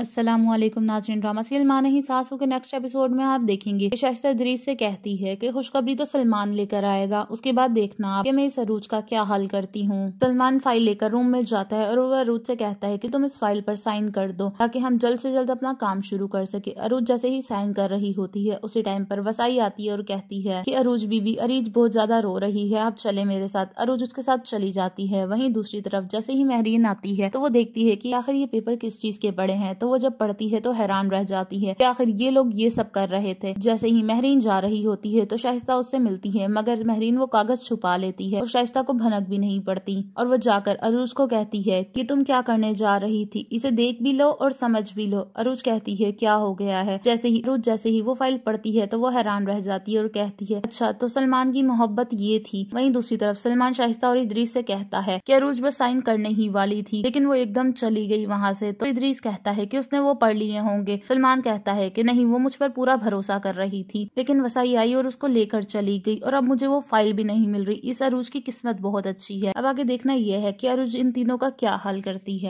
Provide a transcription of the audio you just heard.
असलम नाजरीन drama serial माने ही सासू के नेक्स्ट एपिसोड में आप देखेंगे शस्ता दरीज से कहती है कि खुशखबरी तो सलमान लेकर आएगा उसके बाद देखना आप कि मैं इस अरूज का क्या हाल करती हूँ सलमान फाइल लेकर रूम में जाता है और वो अरूज से कहता है कि तुम इस फाइल पर साइन कर दो ताकि हम जल्द से जल्द अपना काम शुरू कर सके अरूज जैसे ही साइन कर रही होती है उसी टाइम पर वसाई आती है और कहती है की अरूज बीबी अरीज बहुत ज्यादा रो रही है आप चले मेरे साथ अरूज उसके साथ चली जाती है वही दूसरी तरफ जैसे ही महरीन आती है तो वो देखती है की आखिर ये पेपर किस चीज के पड़े हैं तो वो जब पढ़ती है तो हैरान रह जाती है कि आखिर ये लोग ये सब कर रहे थे जैसे ही महरीन जा रही होती है तो शाइस्ता उससे मिलती है मगर महरीन वो कागज छुपा लेती है और शाइस्ता को भनक भी नहीं पड़ती और वो जाकर अरूज को कहती है की तुम क्या करने जा रही थी इसे देख भी लो और समझ भी लो अरूज कहती है क्या हो गया है जैसे ही अरूज जैसे ही वो फाइल पढ़ती है तो वो हैरान रह जाती है और कहती है अच्छा तो सलमान की मोहब्बत ये थी वहीं दूसरी तरफ सलमान शाइस्ता और इदरीस से कहता है कि अरूज बस साइन करने ही वाली थी लेकिन वो एकदम चली गई वहाँ से तो इदरीस कहता है कि उसने वो पढ़ लिए होंगे सलमान कहता है की नहीं वो मुझ पर पूरा भरोसा कर रही थी लेकिन वसाई आई और उसको लेकर चली गई और अब मुझे वो फाइल भी नहीं मिल रही इस अरूज की किस्मत बहुत अच्छी है अब आगे देखना यह है की अरूज इन तीनों का क्या हल करती है